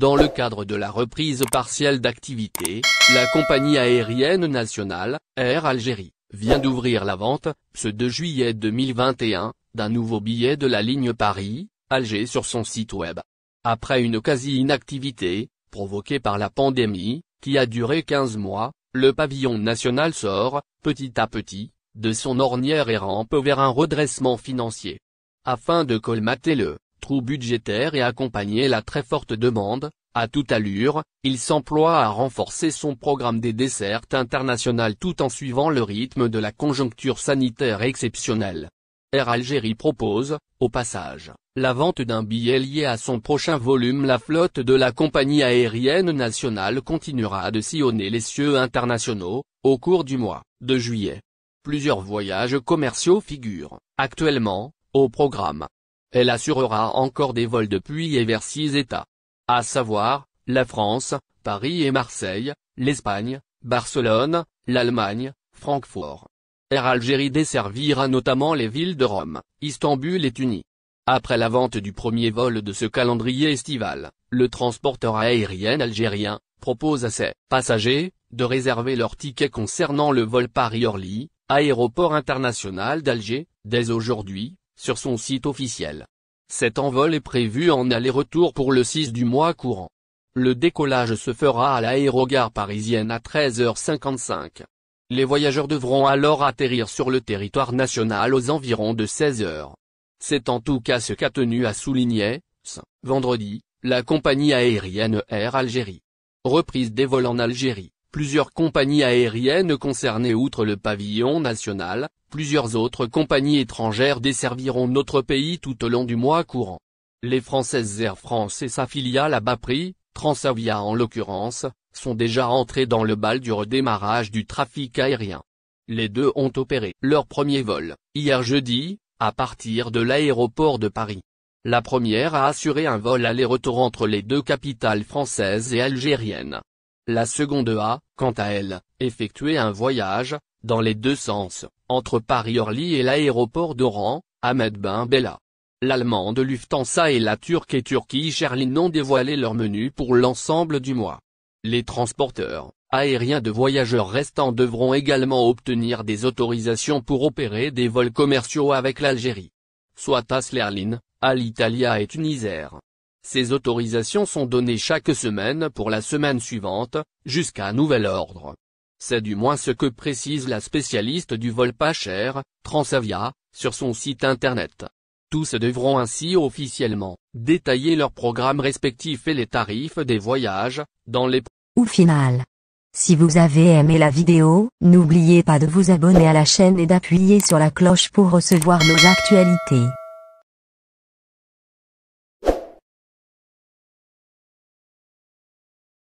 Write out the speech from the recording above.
Dans le cadre de la reprise partielle d'activité, la compagnie aérienne nationale, Air Algérie, vient d'ouvrir la vente, ce 2 juillet 2021, d'un nouveau billet de la ligne Paris, Alger sur son site web. Après une quasi-inactivité, provoquée par la pandémie, qui a duré 15 mois, le pavillon national sort, petit à petit, de son ornière et rampe vers un redressement financier. Afin de colmater le trou budgétaire et accompagner la très forte demande, à toute allure, il s'emploie à renforcer son programme des dessertes internationales tout en suivant le rythme de la conjoncture sanitaire exceptionnelle. Air Algérie propose, au passage, la vente d'un billet lié à son prochain volume La flotte de la compagnie aérienne nationale continuera de sillonner les cieux internationaux, au cours du mois de juillet. Plusieurs voyages commerciaux figurent, actuellement, au programme. Elle assurera encore des vols depuis et vers six États à savoir, la France, Paris et Marseille, l'Espagne, Barcelone, l'Allemagne, Francfort. Air Algérie desservira notamment les villes de Rome, Istanbul et Tunis. Après la vente du premier vol de ce calendrier estival, le transporteur aérien algérien, propose à ses passagers, de réserver leur ticket concernant le vol Paris-Orly, aéroport international d'Alger, dès aujourd'hui, sur son site officiel. Cet envol est prévu en aller-retour pour le 6 du mois courant. Le décollage se fera à l'aérogare parisienne à 13h55. Les voyageurs devront alors atterrir sur le territoire national aux environs de 16h. C'est en tout cas ce qu'a tenu à souligner, vendredi, la compagnie aérienne Air Algérie. Reprise des vols en Algérie. Plusieurs compagnies aériennes concernées outre le pavillon national, Plusieurs autres compagnies étrangères desserviront notre pays tout au long du mois courant. Les françaises Air France et sa filiale à bas prix, Transavia en l'occurrence, sont déjà entrées dans le bal du redémarrage du trafic aérien. Les deux ont opéré leur premier vol, hier jeudi, à partir de l'aéroport de Paris. La première a assuré un vol aller-retour entre les deux capitales françaises et algériennes. La seconde a, quant à elle, effectué un voyage, dans les deux sens, entre Paris-Orly et l'aéroport d'Oran, Ahmed Ben Bella. L'allemande Lufthansa et la turque et Turquie Sherlin ont dévoilé leur menu pour l'ensemble du mois. Les transporteurs aériens de voyageurs restants devront également obtenir des autorisations pour opérer des vols commerciaux avec l'Algérie. Soit Aslerlin, à Alitalia et Tunisair. Ces autorisations sont données chaque semaine pour la semaine suivante, jusqu'à nouvel ordre. C'est du moins ce que précise la spécialiste du vol pas cher, Transavia, sur son site internet. Tous devront ainsi officiellement détailler leurs programmes respectifs et les tarifs des voyages, dans les... Ou final. Si vous avez aimé la vidéo, n'oubliez pas de vous abonner à la chaîne et d'appuyer sur la cloche pour recevoir nos actualités.